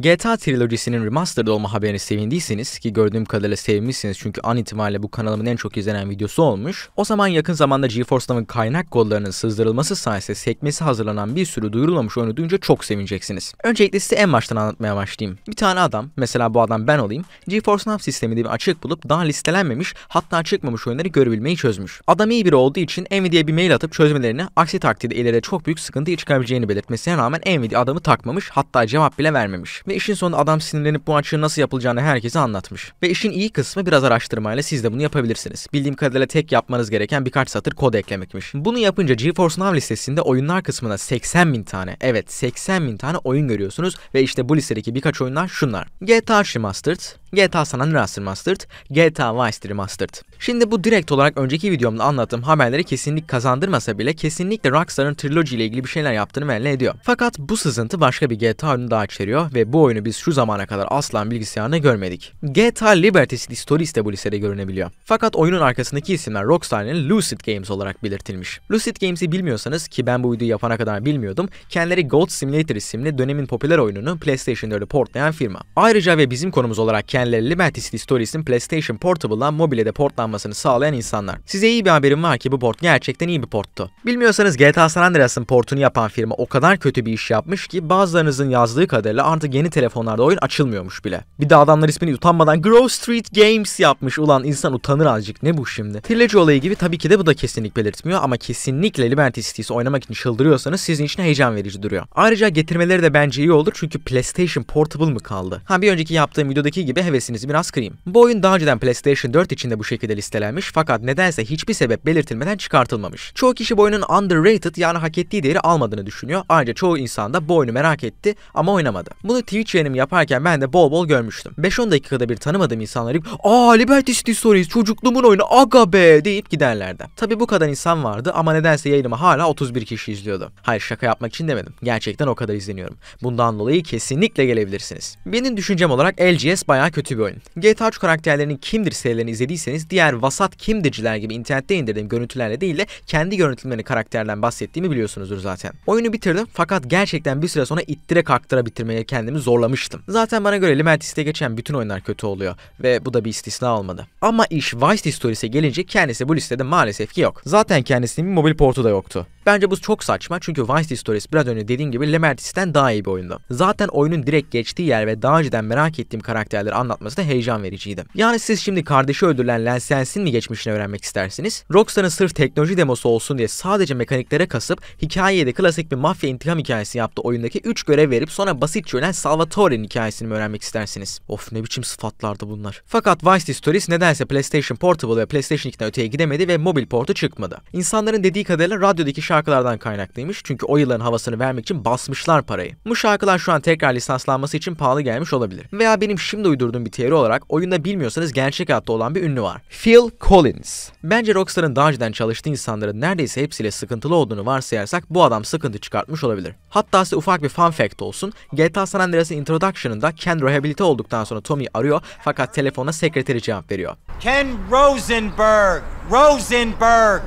GTA Trilogy'sinin remastered olma haberine sevindiyseniz ki gördüğüm kadarıyla sevmişsiniz çünkü an itibariyle bu kanalımın en çok izlenen videosu olmuş. O zaman yakın zamanda GeForce Now'ın kaynak kodlarının sızdırılması sayesinde sekmesi hazırlanan bir sürü duyurulmuş oyunu duyunca çok sevineceksiniz. Öncelikle size en baştan anlatmaya başlayayım. Bir tane adam, mesela bu adam ben olayım, GeForce Now sisteminde bir açık bulup daha listelenmemiş hatta çıkmamış oyunları görebilmeyi çözmüş. Adam iyi biri olduğu için Nvidia'ya bir mail atıp çözmelerini aksi takdirde ileride çok büyük sıkıntı çıkabileceğini belirtmesine rağmen Nvidia adamı takmamış hatta cevap bile vermemiş ve işin sonu adam sinirlenip bu açığın nasıl yapılacağını herkese anlatmış. Ve işin iyi kısmı biraz araştırmayla siz de bunu yapabilirsiniz. Bildiğim kadarıyla tek yapmanız gereken birkaç satır kod eklemekmiş. Bunu yapınca GeForce Now listesinde oyunlar kısmına 80 bin tane, evet 80 bin tane oyun görüyorsunuz ve işte bu listedeki birkaç oyunlar şunlar. GTA Remastered, GTA San Andreas Remastered, GTA Vice Remastered. Şimdi bu direkt olarak önceki videomda anlattığım haberleri kesinlik kazandırmasa bile kesinlikle Rockstar'ın Trilogy ile ilgili bir şeyler yaptığını belli ediyor. Fakat bu sızıntı başka bir GTA oyunu daha içeriyor ve bu oyunu biz şu zamana kadar aslan bilgisayarına görmedik. GTA Liberty City Stories de bu listede görünebiliyor. Fakat oyunun arkasındaki isimler Rockstar'ın Lucid Games olarak belirtilmiş. Lucid Games'i bilmiyorsanız ki ben bu videoyu yapana kadar bilmiyordum, kendileri Gold Simulator isimli dönemin popüler oyununu PlayStation 4'e portlayan firma. Ayrıca ve bizim konumuz olarak kendileri Liberty City Stories'in PlayStation Portable'dan mobile de portlanmasını sağlayan insanlar. Size iyi bir haberim var ki bu port gerçekten iyi bir porttu. Bilmiyorsanız GTA San Andreas'ın portunu yapan firma o kadar kötü bir iş yapmış ki bazılarınızın yazdığı kadarıyla artık yeni telefonlarda oyun açılmıyormuş bile. Bir de adamlar ismini utanmadan Grow Street Games yapmış. Ulan insan utanır azıcık ne bu şimdi? Trilogy olayı gibi tabii ki de bu da kesinlik belirtmiyor ama kesinlikle Liberty Cities oynamak için çıldırıyorsanız sizin için heyecan verici duruyor. Ayrıca getirmeleri de bence iyi olur çünkü PlayStation Portable mı kaldı? Ha bir önceki yaptığım videodaki gibi hevesinizi biraz kırayım. Bu oyun daha önceden PlayStation 4 için de bu şekilde listelenmiş fakat nedense hiçbir sebep belirtilmeden çıkartılmamış. Çoğu kişi bu oyunun underrated yani hak ettiği değeri almadığını düşünüyor. Ayrıca çoğu insan da bu oyunu merak etti ama oynamadı. Bunu Twitch yayınımı yaparken ben de bol bol görmüştüm. 5-10 dakikada bir tanımadığım insanlar gibi ''Aa Liberty City Stories çocukluğumun oyunu aga be'' deyip giderlerdi. Tabi bu kadar insan vardı ama nedense yayınımı hala 31 kişi izliyordu. Hayır şaka yapmak için demedim. Gerçekten o kadar izleniyorum. Bundan dolayı kesinlikle gelebilirsiniz. Benim düşüncem olarak LGS baya kötü bir oyun. GTA 3 karakterlerinin kimdir serilerini izlediyseniz diğer vasat kimdirciler gibi internette indirdiğim görüntülerle değil de kendi görüntülerini karakterden bahsettiğimi biliyorsunuzdur zaten. Oyunu bitirdim fakat gerçekten bir süre sonra ittire kaktıra bitirmeye kendimi kendimi zorlamıştım. Zaten bana göre Elementis'te geçen bütün oyunlar kötü oluyor ve bu da bir istisna olmadı. Ama iş Vice Histories'e gelince kendisi bu listede maalesef ki yok. Zaten kendisinin mobil portu da yoktu. Bence bu çok saçma çünkü Vice City Stories biraz önce dediğim gibi Lemertis'ten daha iyi bir oyundu. Zaten oyunun direkt geçtiği yer ve daha önceden merak ettiğim karakterleri anlatması da heyecan vericiydi. Yani siz şimdi kardeşi öldürülen Lensens'in mi geçmişini öğrenmek istersiniz? Rockstar'ın sırf teknoloji demosu olsun diye sadece mekaniklere kasıp hikayeye de klasik bir mafya intikam hikayesi yaptığı oyundaki 3 görev verip sonra basitçe ölen Salvatore'nin hikayesini mi öğrenmek istersiniz? Of ne biçim sıfatlardı bunlar. Fakat Vice City Stories nedense PlayStation Portable ve PlayStation 2'den öteye gidemedi ve mobil portu çıkmadı. İnsanların dediği kadarıyla radyodaki şarkı şarkılardan kaynaklıymış çünkü o yılların havasını vermek için basmışlar parayı. Bu şarkılar şu an tekrar lisanslanması için pahalı gelmiş olabilir. Veya benim şimdi uydurduğum bir teori olarak oyunda bilmiyorsanız gerçek hayatta olan bir ünlü var. Phil Collins. Bence Rockstar'ın daha önceden çalıştığı insanların neredeyse hepsiyle sıkıntılı olduğunu varsayarsak bu adam sıkıntı çıkartmış olabilir. Hatta size ufak bir fun fact olsun. GTA San Andreas'ın introduction'ında Ken rehabilite olduktan sonra Tommy arıyor fakat telefona sekreteri cevap veriyor. Ken Rosenberg, Rosenberg.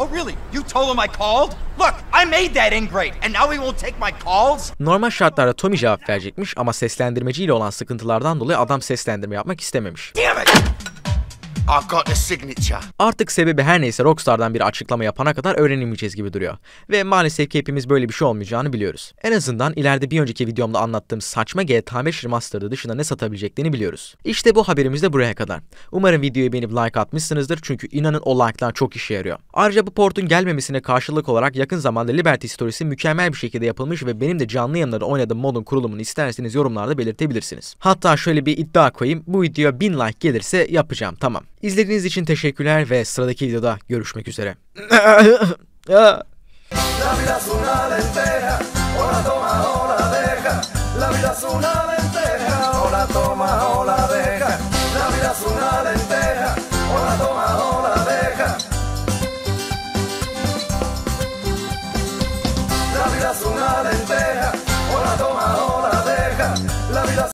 Oh really? You told him I called? Look, I made that ingrate and now he won't take my calls? Normal şartlarda Tommy cevap verecekmiş ama seslendirmeciyle olan sıkıntılardan dolayı adam seslendirme yapmak istememiş. Damn it! I got the signature. Artık sebebi her neyse Rockstar'dan bir açıklama yapana kadar öğrenemeyeceğiz gibi duruyor. Ve maalesef ki hepimiz böyle bir şey olmayacağını biliyoruz. En azından ileride bir önceki videomda anlattığım saçma GTA 5 Remastered'ı dışında ne satabileceklerini biliyoruz. İşte bu haberimiz de buraya kadar. Umarım videoyu beğenip like atmışsınızdır çünkü inanın o like'lar çok işe yarıyor. Ayrıca bu portun gelmemesine karşılık olarak yakın zamanda Liberty Stories'i mükemmel bir şekilde yapılmış ve benim de canlı yayınlarda oynadığım modun kurulumunu isterseniz yorumlarda belirtebilirsiniz. Hatta şöyle bir iddia koyayım. Bu video 1000 like gelirse yapacağım tamam. İzlediğiniz için teşekkürler ve sıradaki videoda görüşmek üzere.